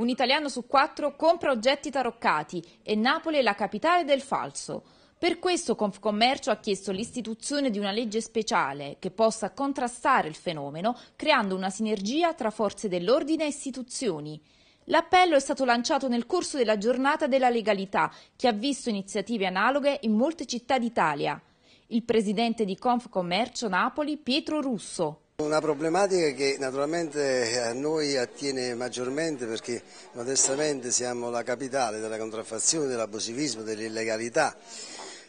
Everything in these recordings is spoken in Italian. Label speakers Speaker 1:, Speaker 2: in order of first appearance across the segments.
Speaker 1: Un italiano su quattro compra oggetti taroccati e Napoli è la capitale del falso. Per questo Confcommercio ha chiesto l'istituzione di una legge speciale che possa contrastare il fenomeno creando una sinergia tra forze dell'ordine e istituzioni. L'appello è stato lanciato nel corso della giornata della legalità, che ha visto iniziative analoghe in molte città d'Italia. Il presidente di Confcommercio Napoli, Pietro Russo.
Speaker 2: Una problematica che naturalmente a noi attiene maggiormente perché modestamente siamo la capitale della contraffazione, dell'abusivismo, dell'illegalità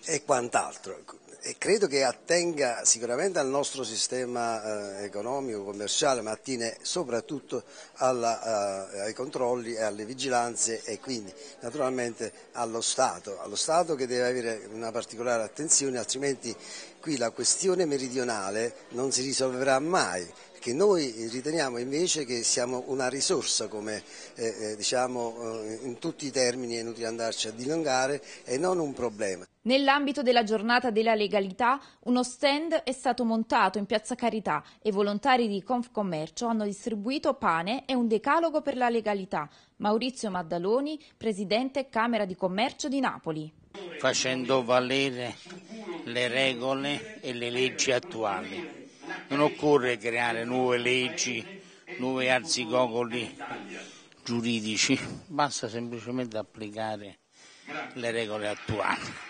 Speaker 2: e quant'altro. Ecco e credo che attenga sicuramente al nostro sistema eh, economico, commerciale, ma attiene soprattutto alla, eh, ai controlli e alle vigilanze e quindi naturalmente allo Stato, allo Stato che deve avere una particolare attenzione, altrimenti qui la questione meridionale non si risolverà mai che noi riteniamo invece che siamo una risorsa come eh, eh diciamo eh, in tutti i termini, è inutile andarci a dilungare, e non un problema.
Speaker 1: Nell'ambito della giornata della legalità, uno stand è stato montato in Piazza Carità e volontari di Confcommercio hanno distribuito pane e un decalogo per la legalità. Maurizio Maddaloni, presidente Camera di Commercio di Napoli.
Speaker 3: Facendo valere le regole e le leggi attuali non occorre creare nuove leggi, nuovi arzigogoli giuridici, basta semplicemente applicare le regole attuali.